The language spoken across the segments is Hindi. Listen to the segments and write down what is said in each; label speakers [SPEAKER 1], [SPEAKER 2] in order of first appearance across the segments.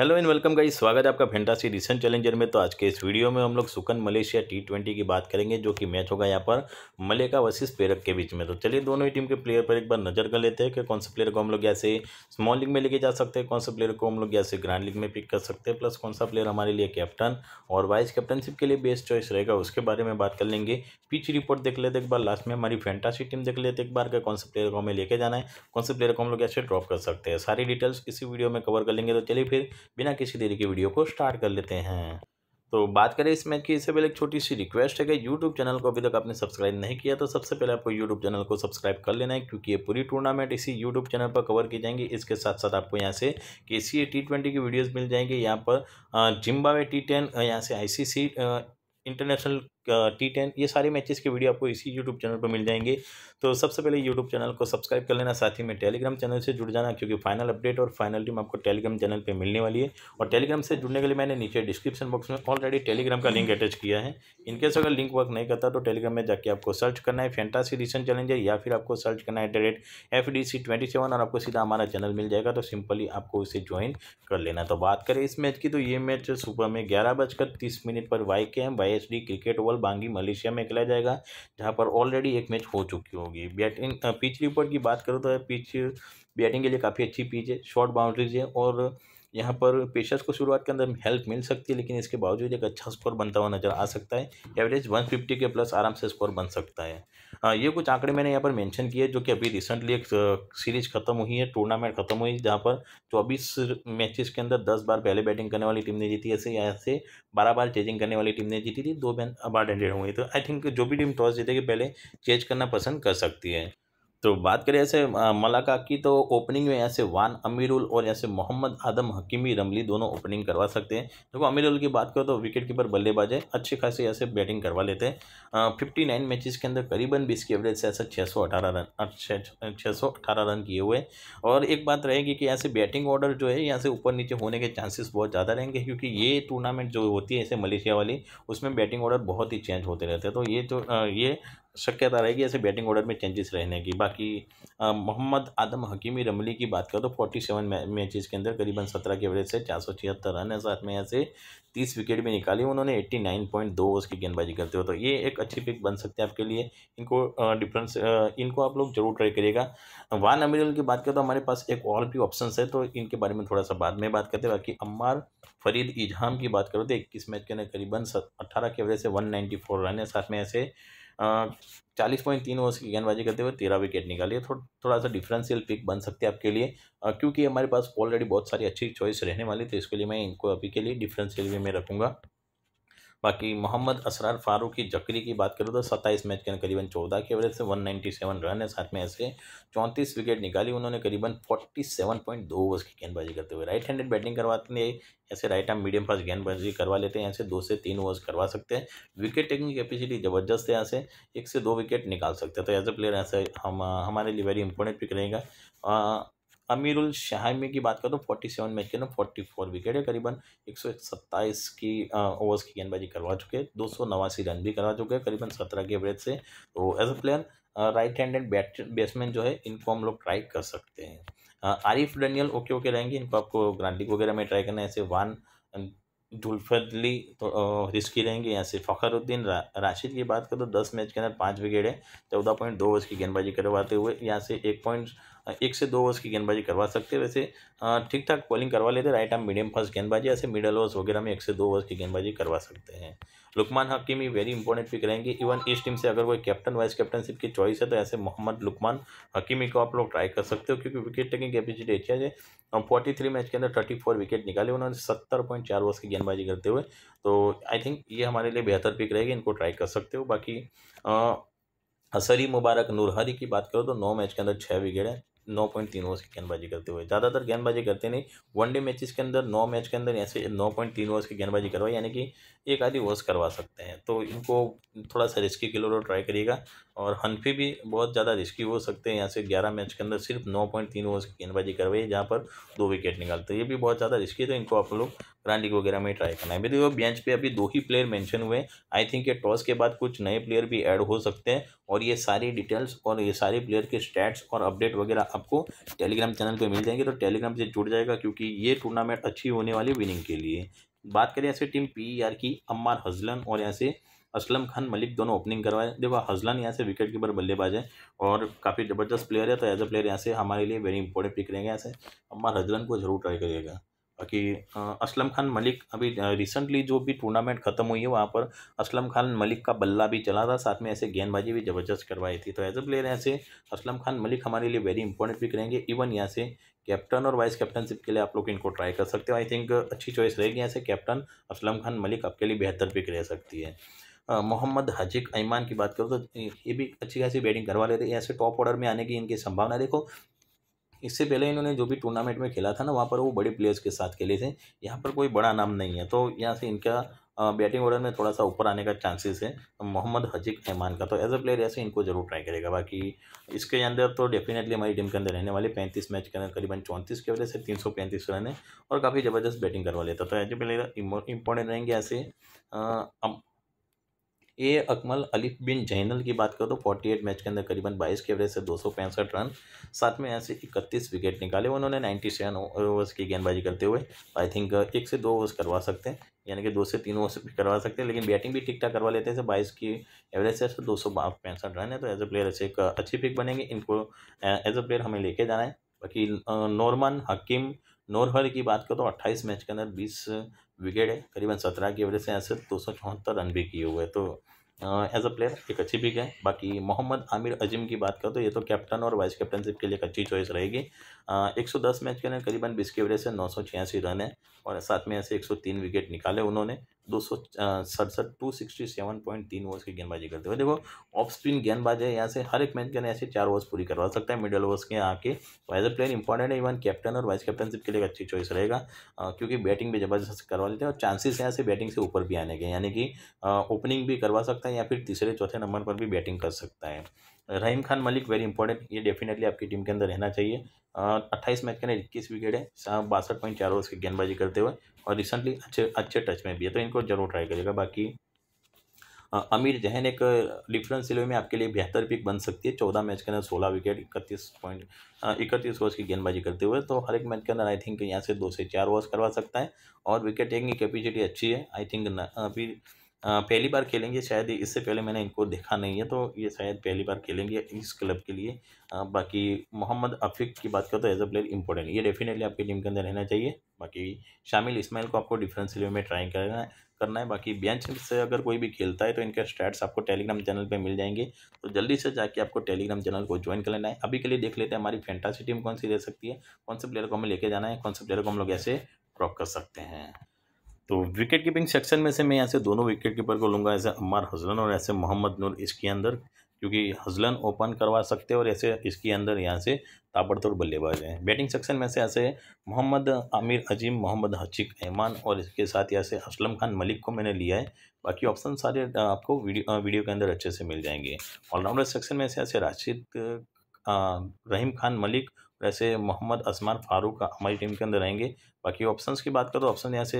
[SPEAKER 1] हेलो एंड वेलकम गाइस स्वागत है आपका फेंटासी रिसेंट चैलेंजर में तो आज के इस वीडियो में हम लोग सुकन मलेशिया टी ट्वेंटी की बात करेंगे जो कि मैच होगा यहाँ पर मलेका वर्सेस पेरक के बीच में तो चलिए दोनों ही टीम के प्लेयर पर एक बार नजर कर लेते हैं कि कौन से प्लेयर को हम लोग से स्मॉल लीग में लेके जा सकते हैं कौन से प्लेयर को हम लोग से ग्रांड लीग में पिक कर सकते हैं प्लस कौन सा प्लेयर हमारे लिए कैप्टन और वाइस कैप्टनशिप के लिए बेस्ट चॉइस रहेगा उसके बारे में बात कर लेंगे पिच रिपोर्ट देख लेते एक बार लास्ट में हमारी फेंटासी टीम देख लेते एक बार कौन से प्लेयर को हमें लेके जाना है कौन से प्लेयर को हम लोग ऐसे ड्रॉप कर सकते हैं सारी डिटेल्स किसी वीडियो में कवर कर लेंगे तो चलिए फिर बिना किसी देरी के वीडियो को स्टार्ट कर लेते हैं तो बात करें इस मैच की इससे पहले एक छोटी सी रिक्वेस्ट है कि यूट्यूब चैनल को अभी तक आपने सब्सक्राइब नहीं किया तो सबसे पहले आपको यूट्यूब चैनल को सब्सक्राइब कर लेना है क्योंकि ये पूरी टूर्नामेंट इसी यूट्यूब चैनल पर कवर की जाएंगी इसके साथ साथ आपको यहाँ से K C A T twenty की वीडियोज़ मिल जाएंगे यहाँ पर जिम्बावे टी टेन यहाँ से I C C international T ten ये सारे मैचेस के वीडियो आपको इसी यूट्यूब चैनल पर मिल जाएंगे तो सबसे पहले यूट्यूब चैनल को सब्सक्राइब कर लेना साथ ही में टेलीग्राम चैनल से जुड़ जाना क्योंकि फाइनल अपडेट और फाइनल टीम आपको टेलीग्राम चैनल पर मिलने वाली है और टेलीग्राम से जुड़ने के लिए मैंने नीचे डिस्क्रिप्शन बॉक्स में ऑलरेडी टेलीग्राम का लिंक अटैच किया है इनकेस अगर लिंक वर्क नहीं करता तो टेलीग्राम में जाकर आपको सर्च करना है फैंटासी रिसेंट चैलेंजर या फिर आपको सर्च करना है at F D C twenty seven और आपको सीधा हमारा चैनल मिल जाएगा तो सिंपली आपको उसे ज्वाइन कर लेना तो बात करें इस मैच की तो ये मैच सुबह में ग्यारह बजकर तीस मिनट पर Y K M Y S D cricket world Bangi Malaysia में खेला जाएगा जहाँ पर ऑलरेडी एक मैच हो चुकी होगी बैटिंग पिच रिपोर्ट की बात करूँ तो पिच बैटिंग के लिए काफ़ी अच्छी पिच है शॉर्ट बाउंड्रीज है और यहाँ पर पेशर्स को शुरुआत के अंदर हेल्प मिल सकती है लेकिन इसके बावजूद एक अच्छा स्कोर बनता हुआ नजर आ सकता है एवरेज 150 के प्लस आराम से स्कोर बन सकता है आ, हाँ, ये कुछ आंकड़े मैंने यहाँ पर मेंशन किए जो कि अभी रिसेंटली एक सीरीज खत्म हुई है टूर्नामेंट खत्म हुई जहाँ पर चौबीस मैचेस के अंदर दस बार पहले बैटिंग करने वाली टीम ने जीती ऐसे यहाँ से बारह बार चेजिंग करने वाली टीम ने जीती थी दो बैन अबार हुई तो आई थिंक जो भी टीम टॉस जीतेगी पहले चेज करना पसंद कर सकती है तो बात करें ऐसे मलाका की तो ओपनिंग में ऐसे वान अमीरुल और ऐसे मोहम्मद आदम हकीमी रमली दोनों ओपनिंग करवा सकते हैं देखो तो अमीरुल की बात करो तो विकेट कीपर बल्लेबाज है अच्छे खासे ऐसे बैटिंग करवा लेते हैं फिफ्टी नाइन मैचेस के अंदर करीबन बीस की एवरेज से ऐसा छः सौ अठारह रन छः सौ अठारह रन किए हुए और एक बात रहेगी कि ऐसे बैटिंग ऑर्डर जो है यहाँ से ऊपर नीचे होने के चांसेस बहुत ज़्यादा रहेंगे क्योंकि ये टूर्नामेंट जो होती है ऐसे मलेशिया वाली उसमें बैटिंग ऑर्डर बहुत ही चेंज होते रहते हैं तो ये जो ये शक्यता रहेगी ऐसे बैटिंग ऑर्डर में चेंजेस रहने की बाकी मोहम्मद आदम हकीमी रमली की बात करो तो फोर्टी सेवन मैचेज के अंदर करीबन सत्रह के एवरेज से चार सौ छिहत्तर रन है साथ में ऐसे तीस विकेट भी निकाली उन्होंने एट्टी नाइन पॉइंट दो ओवर्स की गेंदबाजी करते हो तो ये एक अच्छी पिक बन सकते हैं आपके लिए इनको डिफरेंस इनको आप लोग जरूर ट्राई करिएगा वान अमीरल की बात करें तो हमारे पास एक और भी ऑप्शन है तो इनके बारे में थोड़ा सा बाद में बात करते हैं बाकी अम्मार फरीद इजहाम की बात करो तो इक्कीस मैच के अंदर करीबन अट्ठारह के एवरेज से वन नाइन्टी फोर रन है साथ में ऐसे चालीस पॉइंट तीन ओवर्स की गेंदबाजी करते हुए तेरह विकेट निकाली है थो, थोड़ा सा डिफरेंशियल पिक बन सकते हैं आपके लिए क्योंकि हमारे पास ऑलरेडी बहुत सारी अच्छी चॉइस रहने वाली थी तो इसके लिए मैं इनको अभी के लिए डिफरेंशियल भी मैं रखूँगा बाकी मोहम्मद असरार फारूक की जकरी की बात करूँ तो सत्ताईस मैच के करीबन चौदह के एवरेज से वन नाइन्टी सेवन रन है साथ में ऐसे चौंतीस विकेट निकाली उन्होंने करीबन फोर्टी सेवन पॉइंट दो ओवर्स की गेंदबाजी करते हुए राइट हैंडेड बैटिंग करवाते हैं ऐसे राइट आर्म मीडियम फास्ट गेंदबाजी करवा लेते हैं ऐसे दो से तीन ओवर्स करवा सकते हैं विकेट टेकिंग कैपेसिटी जबरदस्त है यहाँ से एक से दो विकेट निकाल सकते हैं तो एज ए प्लेयर ऐसे हम हमारे लिए वेरी इंपॉर्टेंट पिक रहेगा अमीरुल शाहमी की बात करें तो फोर्टी सेवन मैच के अंदर फोर्टी फोर विकेट है करीबन एक सौ सत्ताईस की ओवर्स की गेंदबाजी करवा चुके हैं दो सौ नवासी रन भी करवा चुके हैं करीबन सत्रह के एवरेज से तो as a player right handed bat batsman जो है इनको हम लोग ट्राई कर सकते हैं आरिफ डनियल ओके ओके रहेंगे इनको आपको ग्रांडिक वगैरह में ट्राई करना है ऐसे वान जुल्फली तो रिस्की रहेंगे यहाँ से फ़खरुद्दीन रा, राशिद की बात करें तो दस मैच के अंदर पाँच विकेट है चौदह पॉइंट दो ओवर्स की गेंदबाजी करवाते हुए यहाँ से एक पॉइंट एक से दो ओवर्स की गेंदबाजी करवा सकते हैं वैसे ठीक ठाक बॉलिंग करवा लेते राइट आर्म मीडियम फास्ट गेंदबाजी ऐसे मिडल ओवर्स वगैरह में एक से दो ओवर्स की गेंदबाजी करवा सकते हैं Luqman Hakim he very important pick रहेंगे इवन इस टीम से अगर कोई कैप्टन वाइस कैप्टनशिप की चॉइस है तो ऐसे मोहम्मद लुकमान हकीमी को आप लोग ट्राई कर सकते हो क्योंकि विकेट टेकिंग कैपेसिटी अच्छी है और फोर्टी थ्री मैच के अंदर थर्टी फोर विकेट निकाले उन्होंने सत्तर पॉइंट चार ओवर्स की गेंदबाजी करते हुए तो आई थिंक ये हमारे लिए बेहतर पिक रहेगी इनको ट्राई कर सकते हो बाकी असरी मुबारक नूरहरी की बात करो तो नौ मैच के अंदर छः विकेट है नौ पॉइंट तीन ओवर्स की गेंदबाजी करते हुए ज़्यादातर गेंदबाजी करते नहीं वनडे मैचेस के अंदर नौ मैच के अंदर ऐसे नौ पॉइंट तीन ओवर्स की गेंदबाजी करवाई यानी कि एक आधी ओवर्स करवा सकते हैं तो इनको थोड़ा सा रिस्की तो ट्राई करिएगा और हनफी भी बहुत ज़्यादा रिस्की हो सकते हैं यहाँ से ग्यारह मैच के अंदर सिर्फ नौ पॉइंट तीन ओवर्स की गेंदबाजी करवाई जहाँ पर दो विकेट निकालते ये भी बहुत ज़्यादा रिस्की है तो इनको आप लोग प्राण लीग वगैरह में ट्राई करना है मेरे को बेंच पे अभी दो ही प्लेयर मेंशन हुए हैं आई थिंक ये टॉस के बाद कुछ नए प्लेयर भी ऐड हो सकते हैं और ये सारी डिटेल्स और ये सारे प्लेयर के स्टैट्स और अपडेट वगैरह आपको टेलीग्राम चैनल पर मिल जाएंगे तो टेलीग्राम से जुड़ जाएगा क्योंकि ये टूर्नामेंट अच्छी होने वाली विनिंग के लिए बात करें ऐसे टीम पी आर की अम्मार हजलन और यहाँ से असलम खान मलिक दोनों ओपनिंग करवाए देखो हजलन यहाँ से विकेट कीपर बल्लेबाज है और काफ़ी ज़बरदस्त प्लेयर है तो एज अ प्लेयर यहाँ से हमारे लिए वेरी इंपॉर्टेंट पिक रहेंगे यहाँ से अम्मार हजलन को जरूर ट्राई करिएगा कि असलम खान मलिक अभी रिसेंटली जो भी टूर्नामेंट ख़त्म हुई है वहाँ पर असलम खान मलिक का बल्ला भी चला था साथ में ऐसे गेंदबाजी भी ज़बरदस्त करवाई थी तो एज ए प्लेयर ऐसे असलम खान मलिक हमारे लिए वेरी इंपॉर्टेंट भी रहेंगे इवन यहाँ से कैप्टन और वाइस कैप्टनशिप के लिए आप लोग इनको ट्राई कर सकते हो आई थिंक अच्छी चॉइस रहेगी ऐसे कैप्टन असलम खान मलिक आपके लिए बेहतर पिक रह सकती है मोहम्मद हजिक ऐमान की बात करो तो ये भी अच्छी खासी बैटिंग करवा लेते हैं ऐसे टॉप ऑर्डर में आने की इनकी संभावना देखो इससे पहले इन्होंने जो भी टूर्नामेंट में खेला था ना वहाँ पर वो बड़े प्लेयर्स के साथ खेले थे यहाँ पर कोई बड़ा नाम नहीं है तो यहाँ से इनका बैटिंग ऑर्डर में थोड़ा सा ऊपर आने का चांसेस है मोहम्मद हजीक रहमान का तो एज अ प्लेयर ऐसे इनको जरूर ट्राई करेगा बाकी इसके अंदर तो डेफिनेटली हमारी टीम के अंदर रहने वाले पैंतीस मैच के अंदर करीबन चौंतीस के वजह से तीन सौ पैंतीस रन है और काफ़ी ज़बरदस्त बैटिंग करवा लेता तो एज ए प्लेयर इंपॉर्टेंट रहेंगे ऐसे ए अकमल अलिफ बिन जैनल की बात करो तो फोर्टी एट मैच के अंदर करीबन बाईस के एवरेज से दो सौ पैंसठ रन साथ में ऐसे इकतीस विकेट निकाले उन्होंने नाइन्टी सेवन ओवर्स की गेंदबाजी करते हुए आई थिंक एक से दो ओवर्स करवा सकते हैं यानी कि दो से तीन ओवर्स भी करवा सकते हैं लेकिन बैटिंग भी ठीक ठाक करवा लेते हैं बाईस की एवरेज से दो सौ पैंसठ रन है तो एज ए प्लेयर ऐसे एक अच्छी पिक बनेंगे इनको एज ए प्लेयर हमें लेके जाना है बाकी नॉर्मन हकीम नोरहर की बात करो तो अट्ठाईस मैच के अंदर बीस विकेट है करीबन सत्रह की एवरेज से ऐसे दो सौ चौहत्तर रन भी किए हुए तो एज अ प्लेयर एक अच्छी पिक है बाकी मोहम्मद आमिर अजीम की बात करो तो ये तो कैप्टन और वाइस कैप्टनशिप के लिए एक अच्छी चॉइस रहेगी एक सौ दस मैच के लिए करीबन बीस की एवरेज से नौ सौ छियासी रन है और साथ में ऐसे एक सौ तीन विकेट निकाले उन्होंने दो सौ सड़सठ टू सिक्सटी सेवन पॉइंट तीन ओवर्स की गेंदबाजी करते हुए देखो ऑफ स्पिन गेंदबाज है यहाँ से हर एक मैच के ऐसे चार ओवर्स पूरी करवा सकता है मिडिल ओवर्स के आके तो एज ए प्लेयर इंपॉर्टेंट है इवन कैप्टन और वाइस कैप्टनशिप के लिए अच्छी चॉइस रहेगा क्योंकि बैटिंग भी जबरदस्त करवा लेते हैं और चांसेस यहाँ से बैटिंग से ऊपर भी आने के यानी कि ओपनिंग भी करवा सकता है या फिर तीसरे चौथे नंबर पर भी बैटिंग कर सकता है रहीम खान मलिक वेरी इंपॉर्टेंट ये डेफिनेटली आपकी टीम के अंदर रहना चाहिए अट्ठाईस मैच के अंदर इक्कीस विकेट है बासठ पॉइंट चार ओवर्स की गेंदबाजी करते हुए और रिसेंटली अच्छे अच्छे टच में भी है तो इनको जरूर ट्राई करेगा बाकी अमीर जहन एक डिफरेंस सिले में आपके लिए बेहतर पिक बन सकती है चौदह मैच के अंदर सोलह विकेट इकतीस पॉइंट इकतीस ओवर्स की गेंदबाजी करते हुए तो हर एक मैच के अंदर आई थिंक यहाँ से दो से चार ओवर्स करवा सकता है और विकेट टेकिंग की कैपेसिटी अच्छी है आई थिंक अभी पहली बार खेलेंगे शायद इससे पहले मैंने इनको देखा नहीं है तो ये शायद पहली बार खेलेंगे इस क्लब के लिए बाकी मोहम्मद अफिक की बात करो तो एज अ प्लेयर इंपॉर्टेंट ये डेफिनेटली आपकी टीम के अंदर रहना चाहिए बाकी शामिल इस्माइल को आपको डिफरेंस लेवल में ट्राई करना है करना है बाकी बेंच से अगर कोई भी खेलता है तो इनके स्टैट्स आपको टेलीग्राम चैनल पे मिल जाएंगे तो जल्दी से जाके आपको टेलीग्राम चैनल को ज्वाइन कर लेना है अभी के लिए देख लेते हैं हमारी फैंटासी टीम कौन सी रह सकती है कौन से प्लेयर को हमें लेके जाना है कौन से प्लेयर को हम लोग ऐसे ड्रॉप कर सकते हैं तो विकेट कीपिंग सेक्शन में से मैं ऐसे दोनों विकेट कीपर को लूँगा ऐसे अम्मार हजलन और ऐसे मोहम्मद नूर इसके अंदर क्योंकि हजलन ओपन करवा सकते हैं और ऐसे इसके अंदर यहाँ से ताबड़तोड़ बल्लेबाज हैं बैटिंग सेक्शन में से ऐसे मोहम्मद आमिर अजीम मोहम्मद हचिक ऐमान और इसके साथ यहाँ से असलम खान मलिक को मैंने लिया है बाकी ऑप्शन सारे आपको वीडियो वीडियो के अंदर अच्छे से मिल जाएंगे ऑलराउंडर सेक्शन में से ऐसे राशिद रहीम खान मलिक वैसे मोहम्मद असमान फारूक हमारी टीम के अंदर रहेंगे बाकी ऑप्शंस की बात करो तो ऑप्शन यहाँ से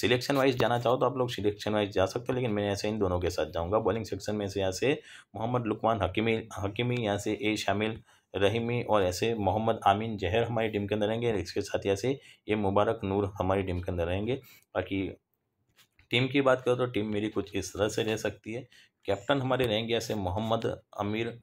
[SPEAKER 1] सिलेक्शन वाइज जाना चाहो तो आप लोग सिलेक्शन वाइज जा सकते हो लेकिन मैं ऐसे इन दोनों के साथ जाऊँगा बॉलिंग सेक्शन में से यहाँ से मोहम्मद लुकमान हकीमी हकीमी यहाँ से ए शामिल रहीमी और ऐसे मोहम्मद आमीन जहर हमारी टीम के अंदर रहेंगे इसके साथ यहाँ से ए मुबारक नूर हमारी टीम के अंदर रहेंगे बाकी टीम की बात करो तो टीम मेरी कुछ इस तरह से रह सकती है कैप्टन हमारे रहेंगे ऐसे मोहम्मद अमीर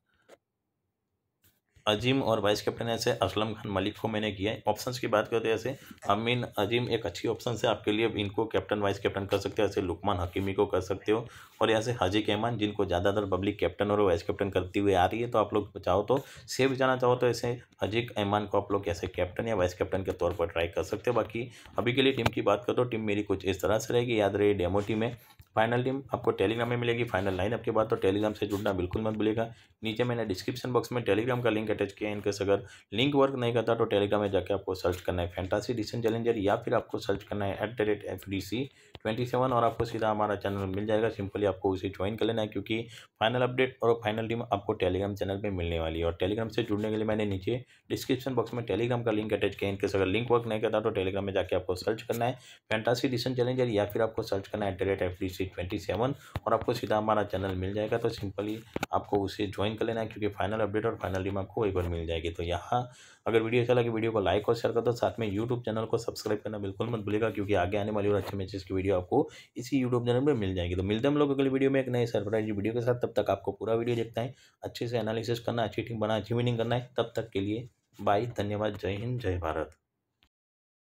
[SPEAKER 1] अजीम और वाइस कैप्टन ऐसे असलम खान मलिक को मैंने किया है ऑप्शंस की बात करते हैं तो ऐसे अमीन अजीम एक अच्छी ऑप्शन है आपके लिए इनको कैप्टन वाइस कैप्टन कर सकते हो ऐसे लुकमान हकीमी को कर सकते हो और ऐसे हाजी कैमान जिनको ज़्यादातर पब्लिक कैप्टन और वाइस कैप्टन करती हुई आ रही है तो आप लोग चाहो तो सेफ जाना चाहो तो ऐसे हजीक अहमान को आप लोग ऐसे कैप्टन या वाइस कैप्टन के तौर पर ट्राई कर सकते हो बाकी अभी के लिए टीम की बात करो टीम मेरी कुछ इस तरह से रहेगी याद रहे डेमो टीम है फाइनल टीम आपको टेलीग्राम में मिलेगी फाइनल लाइनअप के बाद तो टेलीग्राम से जुड़ना बिल्कुल मत भूलेगा नीचे मैंने डिस्क्रिप्शन बॉक्स में टेलीग्राम का लिंक अटैच किया इनके अगर लिंक वर्क नहीं करता तो टेलीग्राम में जाकर आपको सर्च करना है फैंटासी डिसन चैलेंजर या फिर आपको सर्च करना है at the rate F D C twenty seven और आपको सीधा हमारा चैनल मिल जाएगा सिंपली आपको उसे ज्वाइन कर लेना है क्योंकि फाइनल अपडेट और फाइनल टीम आपको टेलीग्राम चैनल पे मिलने वाली है और टेलीग्राम से जुड़ने के लिए मैंने नीचे डिस्क्रिप्शन बॉक्स में टेलीग्राम का लिंक अटैच किया इनके अगर लिंक वर्क नहीं करता तो टेलीग्राम में जाकर आपको सर्च करना है फैंटासी डिसन चैलेंजर या फिर आपको सर्च करना है at the rate F D C twenty seven और आपको सीधा हमारा चैनल मिल जाएगा तो सिंपली आपको उसे ज्वाइन कर लेना है क्योंकि फाइनल अपडेट और फाइनल टीम आपको एक बार मिल जाएगी तो यहाँ अगर वीडियो अच्छा लगे वीडियो को लाइक और शेयर कर दो साथ में यूट्यूब चैनल को सब्सक्राइब करना बिल्कुल मत भूलेगा क्योंकि आगे आने वाली और अच्छे मैचेस की वीडियो वीडियो आपको इसी यूट्यूब चैनल पर मिल जाएगी तो मिलते हैं हम लोग अगली वीडियो में एक नए सरप्राइज वीडियो के साथ तब तक आपको पूरा वीडियो देखना है अच्छे से एनालिसिस करना अच्छी टीम बना अच्छी विनिंग करना है तब तक के लिए बाय धन्यवाद जय हिंद जय भारत